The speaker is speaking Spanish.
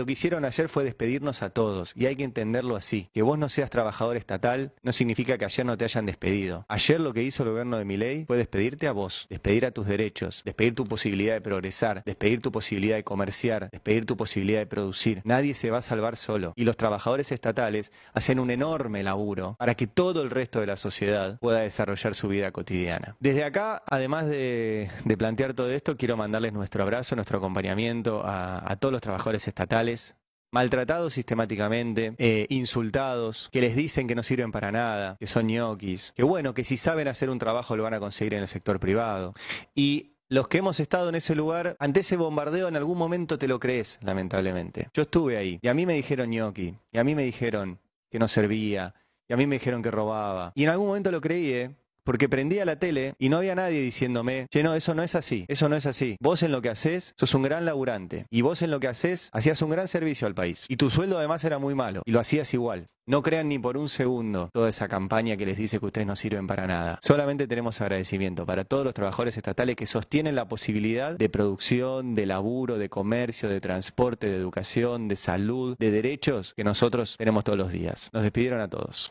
Lo que hicieron ayer fue despedirnos a todos y hay que entenderlo así. Que vos no seas trabajador estatal no significa que ayer no te hayan despedido. Ayer lo que hizo el gobierno de ley fue despedirte a vos, despedir a tus derechos, despedir tu posibilidad de progresar, despedir tu posibilidad de comerciar, despedir tu posibilidad de producir. Nadie se va a salvar solo y los trabajadores estatales hacen un enorme laburo para que todo el resto de la sociedad pueda desarrollar su vida cotidiana. Desde acá, además de, plantear todo esto, quiero mandarles nuestro abrazo, nuestro acompañamiento a todos los trabajadores estatales maltratados sistemáticamente, eh, insultados, que les dicen que no sirven para nada, que son ñoquis, que bueno, que si saben hacer un trabajo lo van a conseguir en el sector privado. Y los que hemos estado en ese lugar, ante ese bombardeo en algún momento te lo crees, lamentablemente. Yo estuve ahí y a mí me dijeron ñoqui, y a mí me dijeron que no servía, y a mí me dijeron que robaba. Y en algún momento lo creí, ¿eh? porque prendía la tele y no había nadie diciéndome, che, no, eso no es así, eso no es así. Vos en lo que haces sos un gran laburante y vos en lo que haces hacías un gran servicio al país y tu sueldo además era muy malo y lo hacías igual. No crean ni por un segundo toda esa campaña que les dice que ustedes no sirven para nada. Solamente tenemos agradecimiento para todos los trabajadores estatales que sostienen la posibilidad de producción, de laburo, de comercio, de transporte, de educación, de salud, de derechos que nosotros tenemos todos los días. Nos despidieron a todos.